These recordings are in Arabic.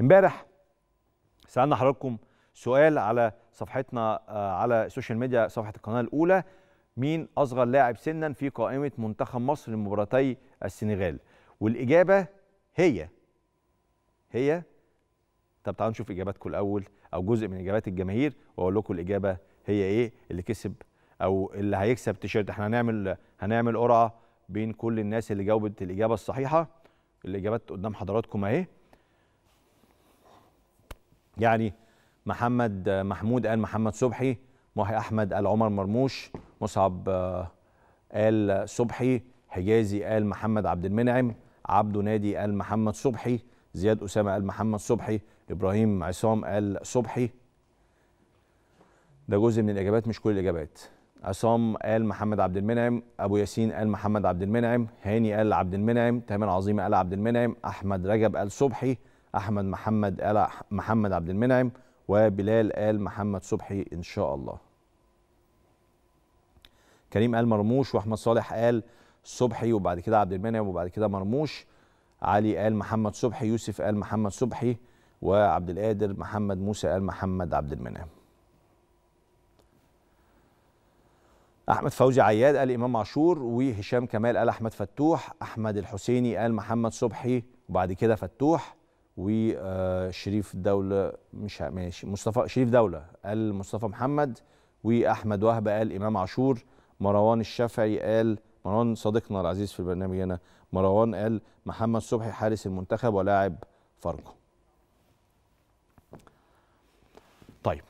امبارح سالنا حضراتكم سؤال على صفحتنا آه، على السوشيال ميديا صفحه القناه الاولى مين اصغر لاعب سنا في قائمه منتخب مصر لمباراتي السنغال والاجابه هي هي طب تعالوا نشوف اجاباتكم الاول او جزء من اجابات الجماهير واقول لكم الاجابه هي ايه اللي كسب او اللي هيكسب تيشيرت احنا هنعمل هنعمل قرعه بين كل الناس اللي جاوبت الاجابه الصحيحه الاجابات قدام حضراتكم اهي يعني محمد محمود قال محمد صبحي محي احمد قال عمر مرموش مصعب قال آه، صبحي حجازي قال محمد عبد المنعم عبده نادي قال محمد صبحي زياد اسامه قال محمد صبحي ابراهيم عصام قال صبحي ده جزء من الاجابات مش كل الاجابات عصام قال محمد عبد المنعم ابو ياسين قال محمد عبد المنعم هاني قال عبد المنعم تامر عظيم قال عبد المنعم احمد رجب قال صبحي احمد محمد ال محمد عبد المنعم وبلال ال محمد صبحي ان شاء الله كريم ال مرموش واحمد صالح ال صبحي وبعد كده عبد المنعم وبعد كده مرموش علي ال محمد صبحي يوسف ال محمد صبحي وعبد القادر محمد موسى ال محمد عبد المنعم احمد فوزي عياد قال امام عاشور وهشام كمال قال احمد فتوح احمد الحسيني قال محمد صبحي وبعد كده فتوح وشريف دولة مش ماشي مصطفى شريف دولة قال مصطفى محمد وأحمد وهبة قال إمام عاشور مروان الشافعي قال مروان صديقنا العزيز في البرنامج هنا مروان قال محمد صبحي حارس المنتخب ولاعب فاركو طيب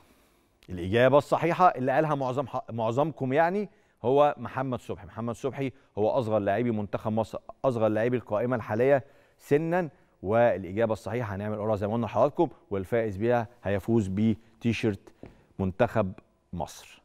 الإجابة الصحيحة اللي قالها معظم معظمكم يعني هو محمد صبحي محمد صبحي هو أصغر لاعبي منتخب مصر أصغر لاعبي القائمة الحالية سنا والاجابه الصحيحه هنعمل قرعه زي ما قلنا لحضراتكم والفائز بيها هيفوز بتيشيرت منتخب مصر